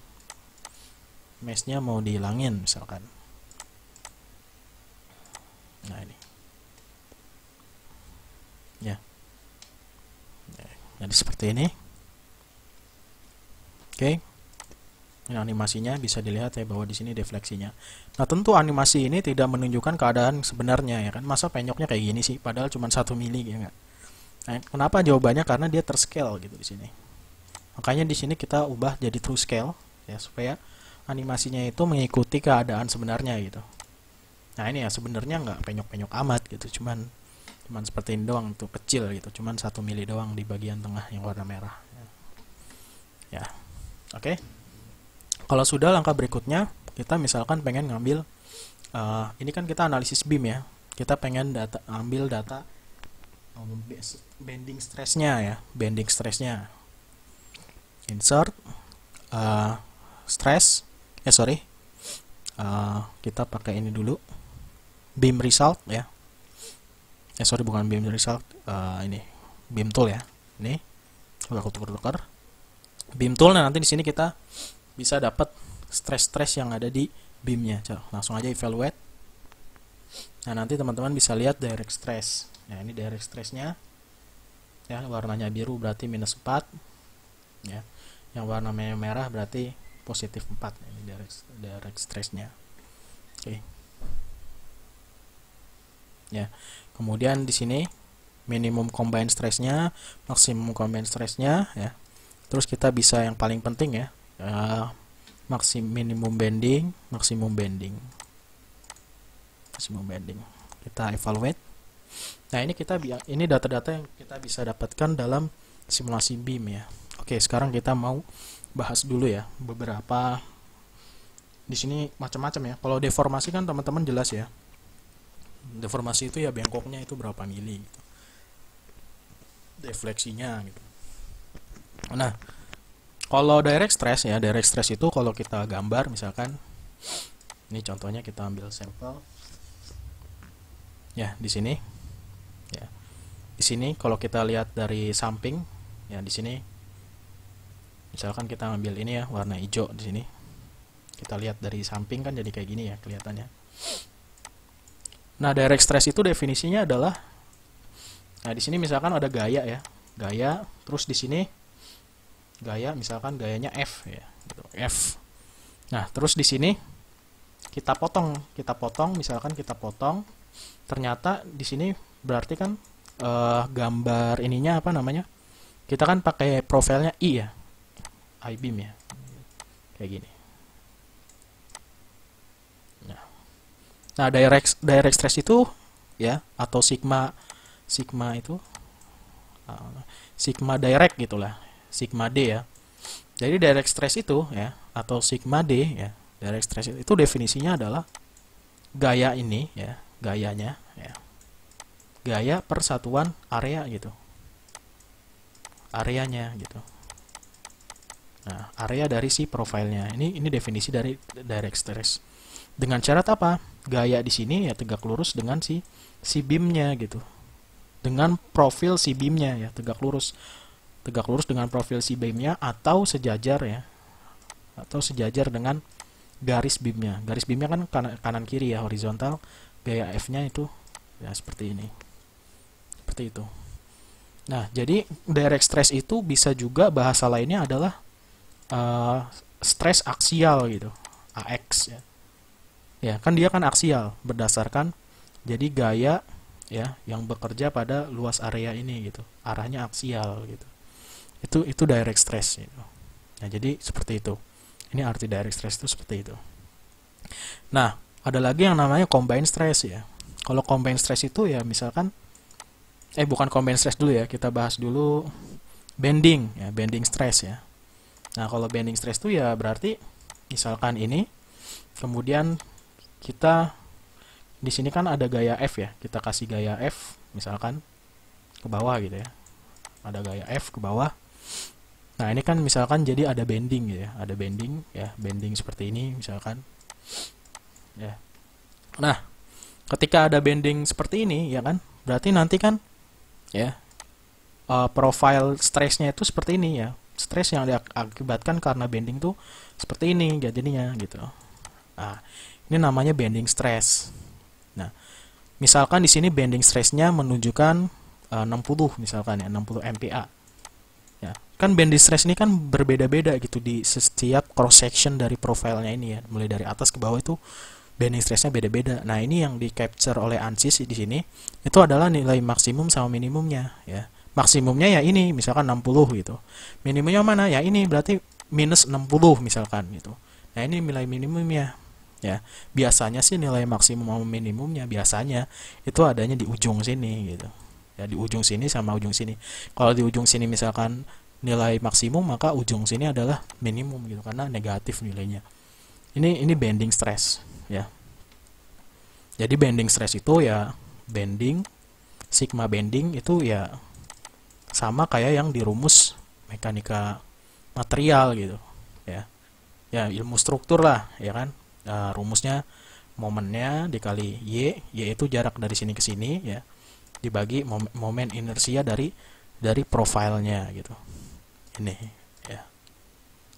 mesh-nya mau dihilangin misalkan nah ini ya nah, jadi seperti ini oke okay. Nah, animasinya bisa dilihat ya bahwa di sini defleksinya Nah tentu animasi ini tidak menunjukkan keadaan sebenarnya ya kan. Masa penyoknya kayak gini sih, padahal cuma satu mili ya nggak. Nah, kenapa jawabannya? Karena dia terscale gitu di sini. Makanya di sini kita ubah jadi true scale ya supaya animasinya itu mengikuti keadaan sebenarnya gitu. Nah ini ya sebenarnya nggak penyok-penyok amat gitu, cuman cuman seperti ini doang tuh kecil gitu, cuman satu mili doang di bagian tengah yang warna merah. Ya, ya oke. Okay. Kalau sudah langkah berikutnya kita misalkan pengen ngambil uh, ini kan kita analisis beam ya kita pengen data ambil data um, bending stressnya ya bending stressnya insert uh, stress eh sorry uh, kita pakai ini dulu beam result ya eh sorry bukan beam result uh, ini beam tool ya ini aku tukar tukar beam tool nah nanti di sini kita bisa dapat stress-stress yang ada di beamnya langsung aja evaluate nah nanti teman-teman bisa lihat direct stress nah ini direct stressnya ya warnanya biru berarti minus 4 ya yang warna merah berarti positif 4 nah, ini direct, direct stressnya oke okay. ya kemudian di sini minimum combine stressnya maksimum combine stressnya ya terus kita bisa yang paling penting ya uh, maksimum minimum bending maksimum bending maksimum bending kita evaluate nah ini kita ini data-data yang kita bisa dapatkan dalam simulasi beam ya oke sekarang kita mau bahas dulu ya beberapa di sini macam-macam ya kalau deformasi kan teman-teman jelas ya deformasi itu ya bengkoknya itu berapa mili gitu. defleksinya gitu nah kalau direct stress ya, direct stress itu kalau kita gambar misalkan ini contohnya kita ambil sampel. Ya, di sini. Ya. Di sini kalau kita lihat dari samping ya di sini misalkan kita ambil ini ya warna hijau di sini. Kita lihat dari samping kan jadi kayak gini ya kelihatannya. Nah, direct stress itu definisinya adalah Nah, di sini misalkan ada gaya ya. Gaya, terus di sini gaya misalkan gayanya F ya gitu, F nah terus di sini kita potong kita potong misalkan kita potong ternyata di sini berarti kan uh, gambar ininya apa namanya kita kan pakai profilnya I ya I beam ya kayak gini nah, nah direct direct stress itu ya atau sigma sigma itu eh, sigma direct gitulah sigma D ya. Jadi direct stress itu ya atau sigma D ya, direct stress itu, definisinya adalah gaya ini ya, gayanya ya. Gaya persatuan area gitu. Areanya gitu. Nah, area dari si profilnya. Ini ini definisi dari direct stress. Dengan syarat apa? Gaya di sini ya tegak lurus dengan si si beamnya gitu. Dengan profil si beamnya ya tegak lurus tegak lurus dengan profil si beamnya atau sejajar ya atau sejajar dengan garis beamnya garis beamnya kan kanan, kanan kiri ya horizontal gaya f nya itu ya seperti ini seperti itu nah jadi direct stress itu bisa juga bahasa lainnya adalah uh, stress aksial gitu ax ya. ya kan dia kan aksial berdasarkan jadi gaya ya yang bekerja pada luas area ini gitu arahnya aksial gitu itu itu direct stress gitu. Nah, jadi seperti itu. Ini arti direct stress itu seperti itu. Nah, ada lagi yang namanya combined stress ya. Kalau combined stress itu ya misalkan eh bukan combined stress dulu ya, kita bahas dulu bending ya, bending stress ya. Nah, kalau bending stress itu ya berarti misalkan ini kemudian kita di sini kan ada gaya F ya. Kita kasih gaya F misalkan ke bawah gitu ya. Ada gaya F ke bawah. Nah, ini kan misalkan jadi ada bending ya, ada bending ya, bending seperti ini misalkan. Ya. Nah, ketika ada bending seperti ini ya kan, berarti nanti kan ya uh, profile stressnya itu seperti ini ya. Stres yang diakibatkan karena bending tuh seperti ini jadinya gitu. Nah, ini namanya bending stress. Nah, misalkan di sini bending stressnya menunjukkan eh, uh, 60 misalkan ya, 60 MPa kan band distress ini kan berbeda-beda gitu di setiap cross section dari profilnya ini ya mulai dari atas ke bawah itu band distressnya beda-beda nah ini yang di capture oleh ANSYS di sini itu adalah nilai maksimum sama minimumnya ya maksimumnya ya ini misalkan 60 gitu minimumnya mana ya ini berarti minus 60 misalkan gitu nah ini nilai minimumnya ya biasanya sih nilai maksimum sama minimumnya biasanya itu adanya di ujung sini gitu ya di ujung sini sama ujung sini kalau di ujung sini misalkan nilai maksimum maka ujung sini adalah minimum gitu karena negatif nilainya ini ini bending stress ya jadi bending stress itu ya bending sigma bending itu ya sama kayak yang di rumus mekanika material gitu ya ya ilmu struktur lah ya kan e, rumusnya momennya dikali y y itu jarak dari sini ke sini ya dibagi momen, momen inersia dari dari profilnya gitu ini ya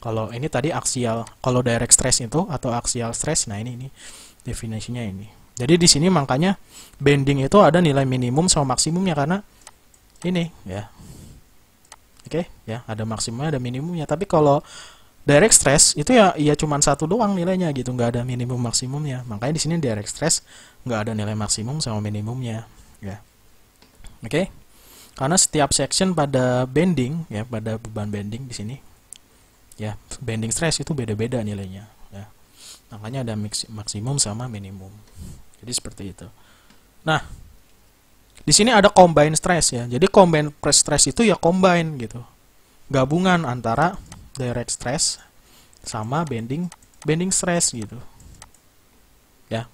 kalau ini tadi aksial kalau direct stress itu atau aksial stress nah ini ini definisinya ini jadi di sini makanya bending itu ada nilai minimum sama maksimumnya karena ini ya oke okay, ya ada maksimumnya ada minimumnya tapi kalau direct stress itu ya ya cuman satu doang nilainya gitu nggak ada minimum maksimumnya makanya di sini direct stress nggak ada nilai maksimum sama minimumnya ya oke okay? karena setiap section pada bending ya pada beban bending di sini ya bending stress itu beda-beda nilainya ya makanya ada maksimum sama minimum jadi seperti itu nah di sini ada combine stress ya jadi combine press stress itu ya combine gitu gabungan antara direct stress sama bending bending stress gitu ya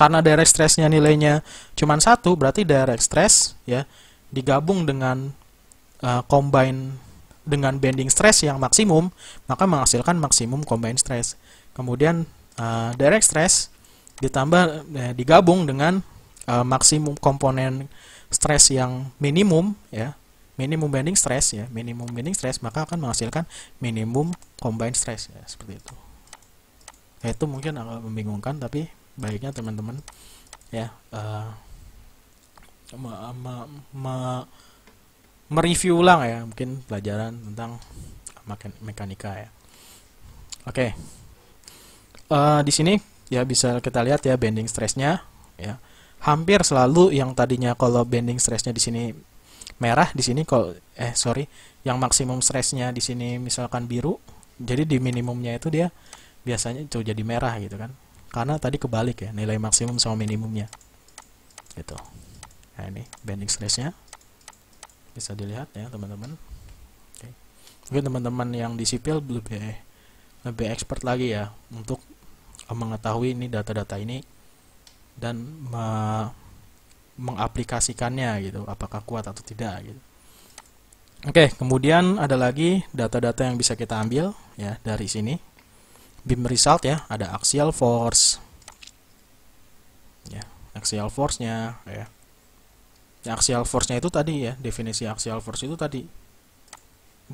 karena direct stressnya nilainya cuma satu berarti direct stress ya digabung dengan uh, combine dengan bending stress yang maksimum, maka menghasilkan maksimum combine stress. Kemudian uh, direct stress ditambah eh, digabung dengan uh, maksimum komponen stress yang minimum ya, minimum bending stress ya, minimum bending stress maka akan menghasilkan minimum combine stress ya, seperti itu. Ya, itu mungkin agak membingungkan tapi baiknya teman-teman ya uh, ma ma, ma, mereview ulang ya mungkin pelajaran tentang mekanika ya. Oke, okay. uh, eh, di sini ya bisa kita lihat ya bending stressnya ya hampir selalu yang tadinya kalau bending stressnya di sini merah di sini kalau eh sorry yang maksimum stressnya di sini misalkan biru jadi di minimumnya itu dia biasanya itu jadi merah gitu kan karena tadi kebalik ya nilai maksimum sama minimumnya gitu nah ini banding stressnya bisa dilihat ya teman-teman okay. mungkin teman-teman yang di sipil lebih lebih expert lagi ya untuk mengetahui ini data-data ini dan me mengaplikasikannya gitu apakah kuat atau tidak gitu oke okay, kemudian ada lagi data-data yang bisa kita ambil ya dari sini beam result ya ada axial force ya axial force nya ya axial force-nya itu tadi ya definisi axial force itu tadi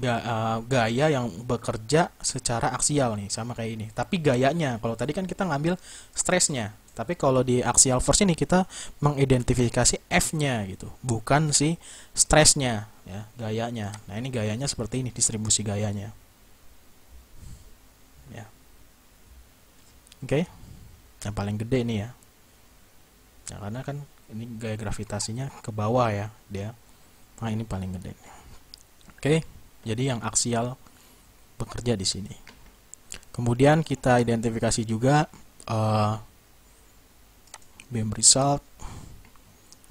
eh, gaya yang bekerja secara aksial nih sama kayak ini tapi gayanya kalau tadi kan kita ngambil stresnya tapi kalau di axial force ini kita mengidentifikasi F-nya gitu, bukan si stresnya ya, gayanya. Nah, ini gayanya seperti ini distribusi gayanya. Ya. Oke. Okay. Yang paling gede nih ya. Ya karena kan ini gaya gravitasinya ke bawah ya dia nah ini paling gede oke jadi yang aksial bekerja di sini kemudian kita identifikasi juga uh, eh, beam result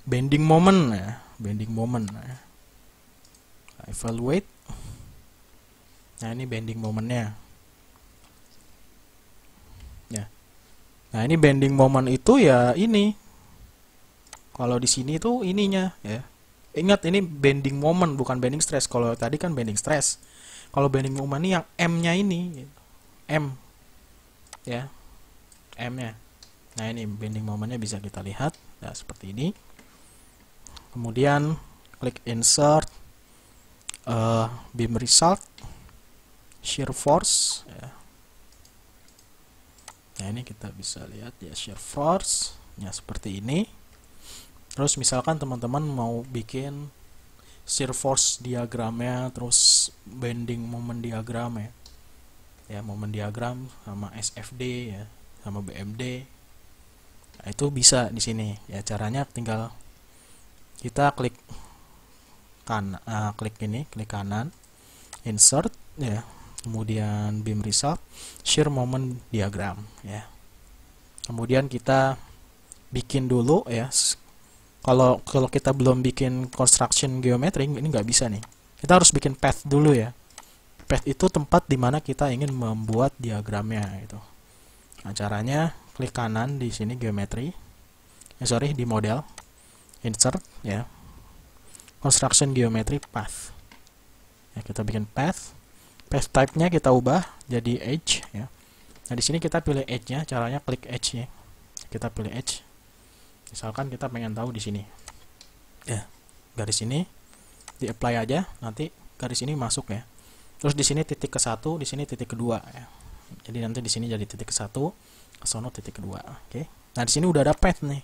bending moment ya bending moment ya. Nah, evaluate nah ini bending momentnya ya nah ini bending moment itu ya ini kalau di sini tuh ininya ya. Ingat ini bending moment bukan bending stress. Kalau tadi kan bending stress. Kalau bending moment ini yang M-nya ini M ya. M-nya. Nah, ini bending momentnya bisa kita lihat ya seperti ini. Kemudian klik insert uh, beam result shear force ya. Nah, ini kita bisa lihat ya shear force nya seperti ini terus misalkan teman-teman mau bikin shear force diagramnya terus bending moment diagram ya ya moment diagram sama SFD ya sama BMD nah, itu bisa di sini ya caranya tinggal kita klik kan uh, klik ini klik kanan insert ya kemudian beam result shear moment diagram ya kemudian kita bikin dulu ya kalau kalau kita belum bikin construction geometri ini nggak bisa nih kita harus bikin path dulu ya path itu tempat dimana kita ingin membuat diagramnya itu. nah, caranya klik kanan di sini geometri ya eh, sorry di model insert ya construction geometry path ya kita bikin path path type-nya kita ubah jadi edge ya nah di sini kita pilih edge nya caranya klik edge nya kita pilih edge misalkan kita pengen tahu di sini ya garis ini di apply aja nanti garis ini masuk ya terus di sini titik ke satu di sini titik kedua ya jadi nanti di sini jadi titik ke satu ke sono titik kedua oke nah di sini udah ada path nih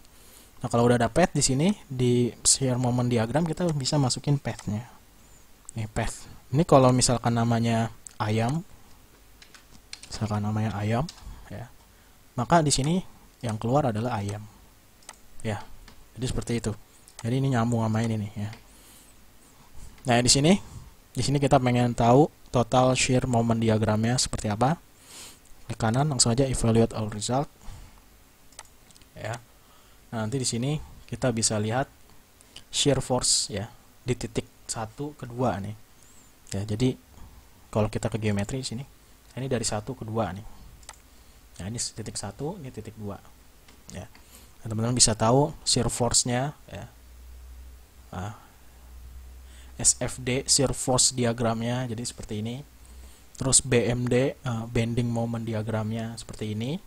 nah kalau udah ada path di sini di share moment diagram kita bisa masukin pathnya nih path ini kalau misalkan namanya ayam misalkan namanya ayam ya maka di sini yang keluar adalah ayam ya jadi seperti itu jadi ini nyambung sama ini nih ya nah di sini di sini kita pengen tahu total shear moment diagramnya seperti apa ke kanan langsung aja evaluate all result ya nah, nanti di sini kita bisa lihat shear force ya di titik satu kedua nih ya jadi kalau kita ke geometri di sini ini dari satu kedua nih nah ini titik satu ini titik dua ya teman-teman bisa tahu shear force-nya ya. Nah, SFD shear force diagramnya jadi seperti ini. Terus BMD uh, ah, bending moment diagramnya seperti ini.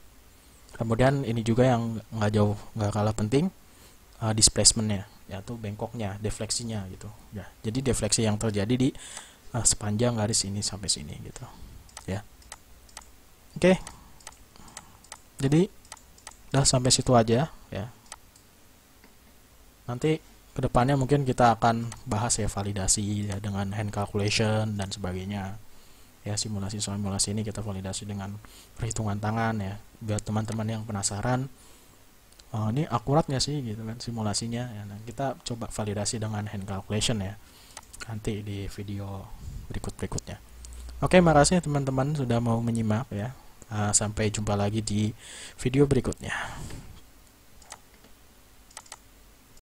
Kemudian ini juga yang nggak jauh nggak kalah penting uh, displacementnya yaitu bengkoknya defleksinya gitu ya jadi defleksi yang terjadi di uh, sepanjang garis ini sampai sini gitu ya oke okay. jadi udah sampai situ aja nanti kedepannya mungkin kita akan bahas ya validasi ya, dengan hand calculation dan sebagainya ya simulasi simulasi ini kita validasi dengan perhitungan tangan ya buat teman-teman yang penasaran oh, ini akurat nggak sih gitu kan simulasinya ya, nah, kita coba validasi dengan hand calculation ya nanti di video berikut berikutnya oke makasih teman-teman sudah mau menyimak ya uh, sampai jumpa lagi di video berikutnya